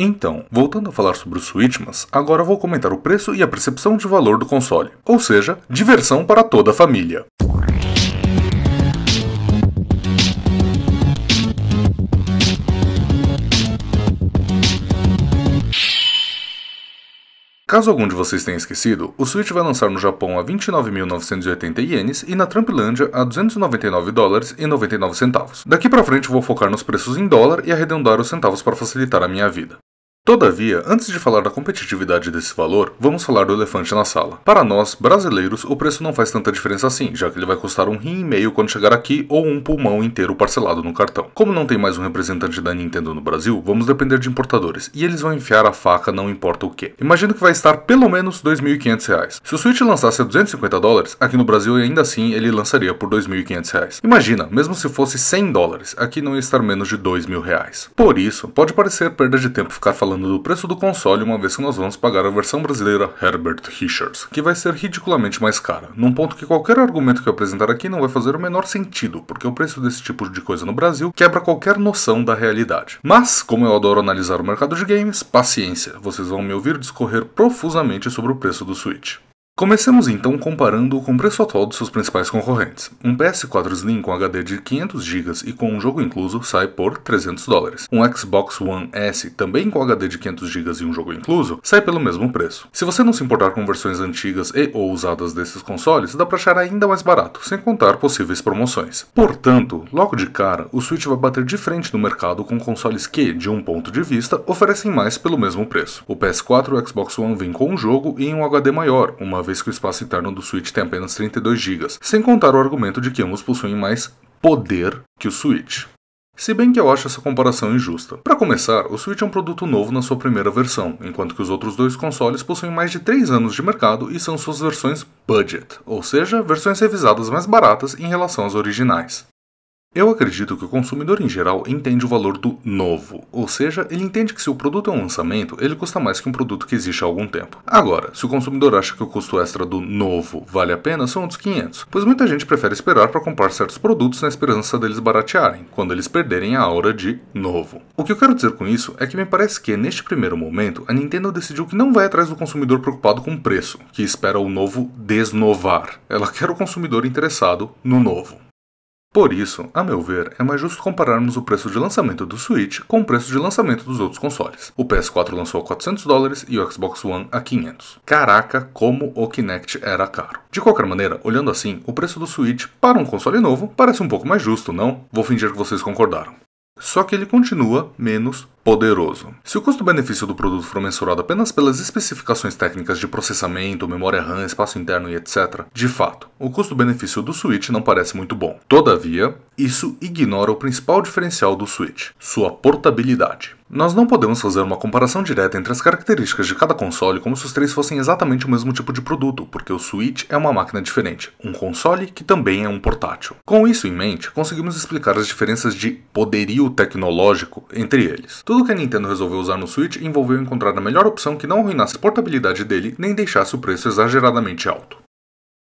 Então, voltando a falar sobre os Switchmas, agora vou comentar o preço e a percepção de valor do console, ou seja, diversão para toda a família. Caso algum de vocês tenha esquecido, o Switch vai lançar no Japão a 29.980 ienes e na Trampilândia a 299 dólares e 99 centavos. Daqui para frente vou focar nos preços em dólar e arredondar os centavos para facilitar a minha vida. Todavia, antes de falar da competitividade desse valor, vamos falar do elefante na sala. Para nós, brasileiros, o preço não faz tanta diferença assim, já que ele vai custar um rim e meio quando chegar aqui ou um pulmão inteiro parcelado no cartão. Como não tem mais um representante da Nintendo no Brasil, vamos depender de importadores, e eles vão enfiar a faca não importa o que. Imagino que vai estar pelo menos R$ 2.500. Se o Switch lançasse a 250 dólares, aqui no Brasil ainda assim ele lançaria por R$ 2.500. Imagina, mesmo se fosse 100 dólares, aqui não ia estar menos de R$ 2.000. Por isso, pode parecer perda de tempo ficar falando falando do preço do console, uma vez que nós vamos pagar a versão brasileira Herbert Richards, que vai ser ridiculamente mais cara, num ponto que qualquer argumento que eu apresentar aqui não vai fazer o menor sentido, porque o preço desse tipo de coisa no Brasil quebra é qualquer noção da realidade. Mas, como eu adoro analisar o mercado de games, paciência, vocês vão me ouvir discorrer profusamente sobre o preço do Switch. Começamos então comparando-o com o preço atual dos seus principais concorrentes. Um PS4 Slim com HD de 500 GB e com um jogo incluso sai por 300 dólares. Um Xbox One S, também com HD de 500 GB e um jogo incluso, sai pelo mesmo preço. Se você não se importar com versões antigas e ou usadas desses consoles, dá para achar ainda mais barato, sem contar possíveis promoções. Portanto, logo de cara, o Switch vai bater de frente no mercado com consoles que, de um ponto de vista, oferecem mais pelo mesmo preço. O PS4 e o Xbox One vêm com um jogo e um HD maior, uma vez que o espaço interno do Switch tem apenas 32 GB, sem contar o argumento de que ambos possuem mais poder que o Switch. Se bem que eu acho essa comparação injusta. Para começar, o Switch é um produto novo na sua primeira versão, enquanto que os outros dois consoles possuem mais de 3 anos de mercado e são suas versões budget, ou seja, versões revisadas mais baratas em relação às originais. Eu acredito que o consumidor em geral entende o valor do novo, ou seja, ele entende que se o produto é um lançamento, ele custa mais que um produto que existe há algum tempo. Agora, se o consumidor acha que o custo extra do novo vale a pena, são outros 500, pois muita gente prefere esperar para comprar certos produtos na esperança deles baratearem, quando eles perderem a aura de novo. O que eu quero dizer com isso é que me parece que, é neste primeiro momento, a Nintendo decidiu que não vai atrás do consumidor preocupado com o preço, que espera o novo desnovar. Ela quer o consumidor interessado no novo. Por isso, a meu ver, é mais justo compararmos o preço de lançamento do Switch com o preço de lançamento dos outros consoles. O PS4 lançou a 400 dólares e o Xbox One a 500. Caraca, como o Kinect era caro. De qualquer maneira, olhando assim, o preço do Switch para um console novo parece um pouco mais justo, não? Vou fingir que vocês concordaram. Só que ele continua menos poderoso. Se o custo-benefício do produto for mensurado apenas pelas especificações técnicas de processamento, memória RAM, espaço interno e etc., de fato, o custo-benefício do Switch não parece muito bom. Todavia, isso ignora o principal diferencial do Switch, sua portabilidade. Nós não podemos fazer uma comparação direta entre as características de cada console como se os três fossem exatamente o mesmo tipo de produto, porque o Switch é uma máquina diferente, um console que também é um portátil. Com isso em mente, conseguimos explicar as diferenças de poderio tecnológico entre eles. Tudo tudo que a Nintendo resolveu usar no Switch envolveu encontrar a melhor opção que não arruinasse a portabilidade dele nem deixasse o preço exageradamente alto.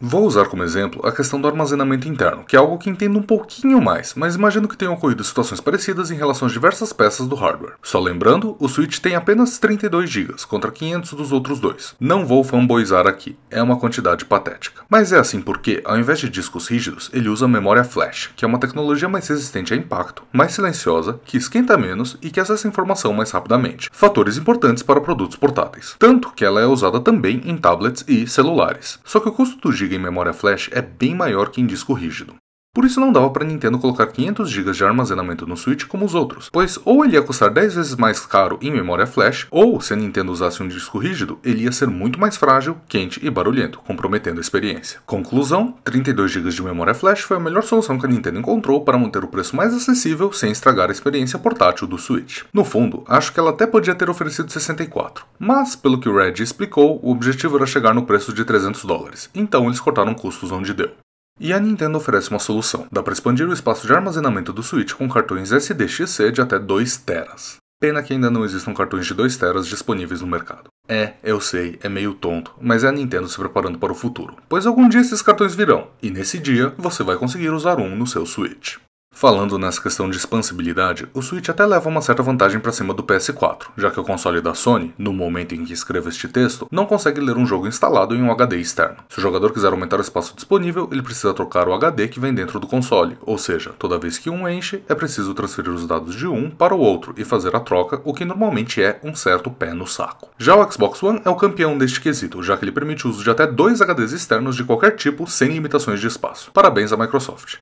Vou usar como exemplo a questão do armazenamento interno, que é algo que entendo um pouquinho mais, mas imagino que tenham ocorrido situações parecidas em relação a diversas peças do hardware. Só lembrando, o Switch tem apenas 32 GB contra 500 dos outros dois. Não vou fanboyizar aqui, é uma quantidade patética. Mas é assim porque, ao invés de discos rígidos, ele usa memória flash, que é uma tecnologia mais resistente a impacto, mais silenciosa, que esquenta menos e que acessa informação mais rapidamente. Fatores importantes para produtos portáteis. Tanto que ela é usada também em tablets e celulares. Só que o custo do em memória flash é bem maior que em disco rígido. Por isso não dava para Nintendo colocar 500 GB de armazenamento no Switch como os outros, pois ou ele ia custar 10 vezes mais caro em memória flash, ou se a Nintendo usasse um disco rígido, ele ia ser muito mais frágil, quente e barulhento, comprometendo a experiência. Conclusão: 32 GB de memória flash foi a melhor solução que a Nintendo encontrou para manter o preço mais acessível sem estragar a experiência portátil do Switch. No fundo, acho que ela até podia ter oferecido 64, mas pelo que o Reggie explicou, o objetivo era chegar no preço de 300 dólares, então eles cortaram custos onde deu. E a Nintendo oferece uma solução. Dá para expandir o espaço de armazenamento do Switch com cartões SDXC de até 2 teras. Pena que ainda não existam cartões de 2 teras disponíveis no mercado. É, eu sei, é meio tonto, mas é a Nintendo se preparando para o futuro, pois algum dia esses cartões virão, e nesse dia você vai conseguir usar um no seu Switch. Falando nessa questão de expansibilidade, o Switch até leva uma certa vantagem para cima do PS4, já que o console da Sony, no momento em que escrevo este texto, não consegue ler um jogo instalado em um HD externo. Se o jogador quiser aumentar o espaço disponível, ele precisa trocar o HD que vem dentro do console, ou seja, toda vez que um enche, é preciso transferir os dados de um para o outro e fazer a troca, o que normalmente é um certo pé no saco. Já o Xbox One é o campeão deste quesito, já que ele permite o uso de até dois HDs externos de qualquer tipo sem limitações de espaço. Parabéns à Microsoft.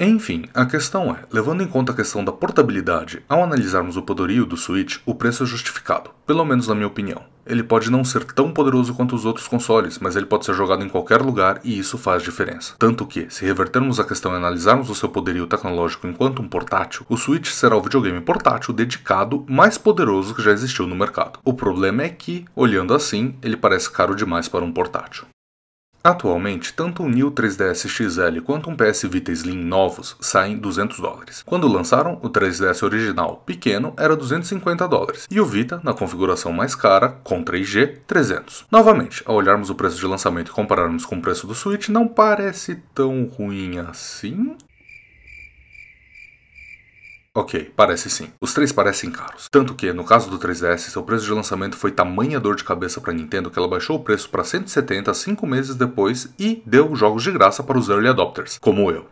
Enfim, a questão é, levando em conta a questão da portabilidade, ao analisarmos o poderio do Switch, o preço é justificado, pelo menos na minha opinião. Ele pode não ser tão poderoso quanto os outros consoles, mas ele pode ser jogado em qualquer lugar e isso faz diferença. Tanto que, se revertermos a questão e analisarmos o seu poderio tecnológico enquanto um portátil, o Switch será o videogame portátil dedicado mais poderoso que já existiu no mercado. O problema é que, olhando assim, ele parece caro demais para um portátil. Atualmente, tanto um New 3DS XL quanto um PS Vita Slim novos saem 200 dólares. Quando lançaram, o 3DS original pequeno era 250 dólares e o Vita, na configuração mais cara, com 3G, 300. Novamente, ao olharmos o preço de lançamento e compararmos com o preço do Switch, não parece tão ruim assim. Ok, parece sim. Os três parecem caros. Tanto que, no caso do 3DS, seu preço de lançamento foi tamanha dor de cabeça para Nintendo que ela baixou o preço para 170 cinco meses depois e deu jogos de graça para os early adopters, como eu.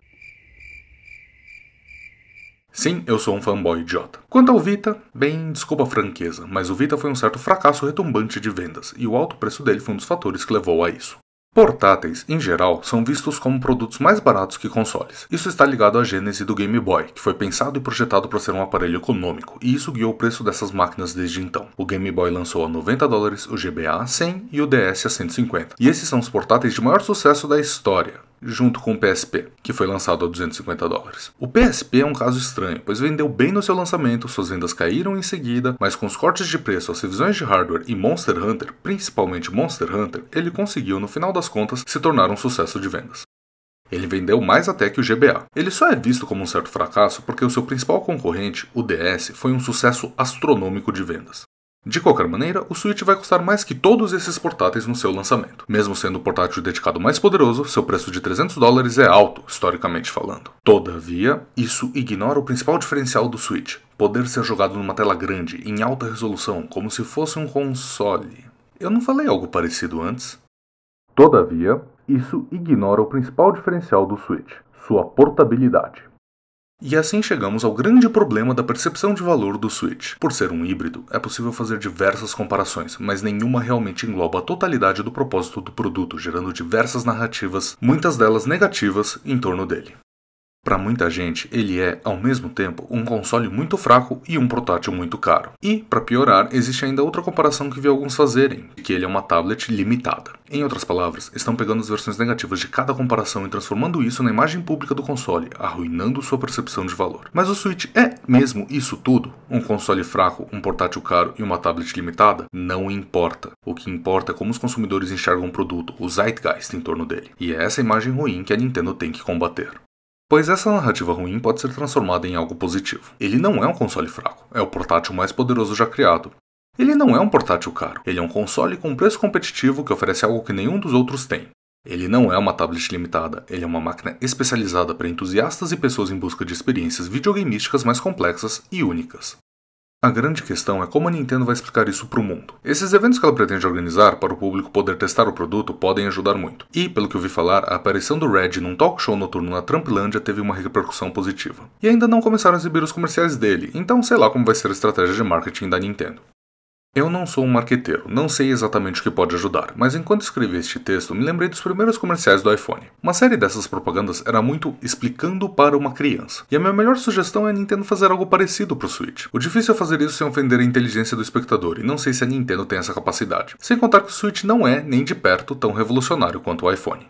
Sim, eu sou um fanboy idiota. Quanto ao Vita, bem, desculpa a franqueza, mas o Vita foi um certo fracasso retumbante de vendas, e o alto preço dele foi um dos fatores que levou a isso. Portáteis, em geral, são vistos como produtos mais baratos que consoles. Isso está ligado à gênese do Game Boy, que foi pensado e projetado para ser um aparelho econômico, e isso guiou o preço dessas máquinas desde então. O Game Boy lançou a 90 dólares, o GBA a 100 e o DS a 150. E esses são os portáteis de maior sucesso da história junto com o PSP, que foi lançado a 250 dólares. O PSP é um caso estranho, pois vendeu bem no seu lançamento, suas vendas caíram em seguida, mas com os cortes de preço às revisões de hardware e Monster Hunter, principalmente Monster Hunter, ele conseguiu no final das contas se tornar um sucesso de vendas. Ele vendeu mais até que o GBA. Ele só é visto como um certo fracasso porque o seu principal concorrente, o DS, foi um sucesso astronômico de vendas. De qualquer maneira, o Switch vai custar mais que todos esses portáteis no seu lançamento. Mesmo sendo o portátil dedicado mais poderoso, seu preço de 300 dólares é alto, historicamente falando. Todavia, isso ignora o principal diferencial do Switch: poder ser jogado numa tela grande, em alta resolução, como se fosse um console. Eu não falei algo parecido antes? Todavia, isso ignora o principal diferencial do Switch: sua portabilidade. E assim chegamos ao grande problema da percepção de valor do Switch. Por ser um híbrido, é possível fazer diversas comparações, mas nenhuma realmente engloba a totalidade do propósito do produto, gerando diversas narrativas, muitas delas negativas, em torno dele. Para muita gente, ele é, ao mesmo tempo, um console muito fraco e um portátil muito caro. E, para piorar, existe ainda outra comparação que vi alguns fazerem, que ele é uma tablet limitada. Em outras palavras, estão pegando as versões negativas de cada comparação e transformando isso na imagem pública do console, arruinando sua percepção de valor. Mas o Switch é mesmo isso tudo? Um console fraco, um portátil caro e uma tablet limitada? Não importa. O que importa é como os consumidores enxergam o produto, o zeitgeist em torno dele. E é essa imagem ruim que a Nintendo tem que combater pois essa narrativa ruim pode ser transformada em algo positivo. Ele não é um console fraco, é o portátil mais poderoso já criado. Ele não é um portátil caro, ele é um console com preço competitivo que oferece algo que nenhum dos outros tem. Ele não é uma tablet limitada, ele é uma máquina especializada para entusiastas e pessoas em busca de experiências videogameísticas mais complexas e únicas. A grande questão é como a Nintendo vai explicar isso para o mundo. Esses eventos que ela pretende organizar para o público poder testar o produto podem ajudar muito. E, pelo que ouvi falar, a aparição do Red num talk show noturno na Trumpilândia teve uma repercussão positiva. E ainda não começaram a exibir os comerciais dele, então sei lá como vai ser a estratégia de marketing da Nintendo. Eu não sou um marqueteiro, não sei exatamente o que pode ajudar, mas enquanto escrevi este texto, me lembrei dos primeiros comerciais do iPhone. Uma série dessas propagandas era muito explicando para uma criança, e a minha melhor sugestão é a Nintendo fazer algo parecido pro Switch. O difícil é fazer isso sem ofender a inteligência do espectador, e não sei se a Nintendo tem essa capacidade. Sem contar que o Switch não é, nem de perto, tão revolucionário quanto o iPhone.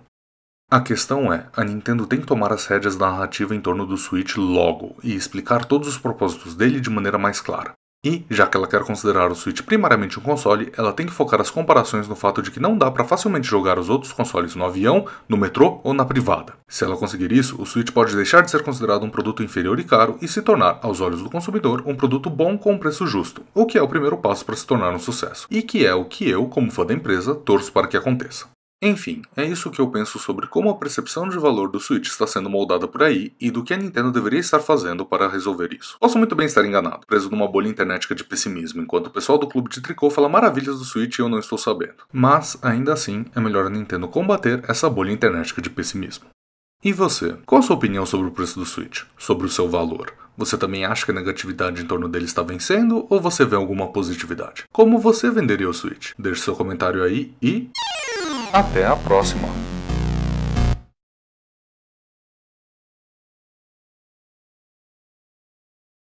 A questão é, a Nintendo tem que tomar as rédeas da narrativa em torno do Switch logo e explicar todos os propósitos dele de maneira mais clara. E, já que ela quer considerar o Switch primariamente um console, ela tem que focar as comparações no fato de que não dá para facilmente jogar os outros consoles no avião, no metrô ou na privada. Se ela conseguir isso, o Switch pode deixar de ser considerado um produto inferior e caro e se tornar, aos olhos do consumidor, um produto bom com um preço justo, o que é o primeiro passo para se tornar um sucesso, e que é o que eu, como fã da empresa, torço para que aconteça. Enfim, é isso que eu penso sobre como a percepção de valor do Switch está sendo moldada por aí e do que a Nintendo deveria estar fazendo para resolver isso. Posso muito bem estar enganado, preso numa bolha internetica de pessimismo, enquanto o pessoal do clube de tricô fala maravilhas do Switch e eu não estou sabendo. Mas, ainda assim, é melhor a Nintendo combater essa bolha internetica de pessimismo. E você? Qual a sua opinião sobre o preço do Switch? Sobre o seu valor? Você também acha que a negatividade em torno dele está vencendo ou você vê alguma positividade? Como você venderia o Switch? Deixe seu comentário aí e. Até a próxima!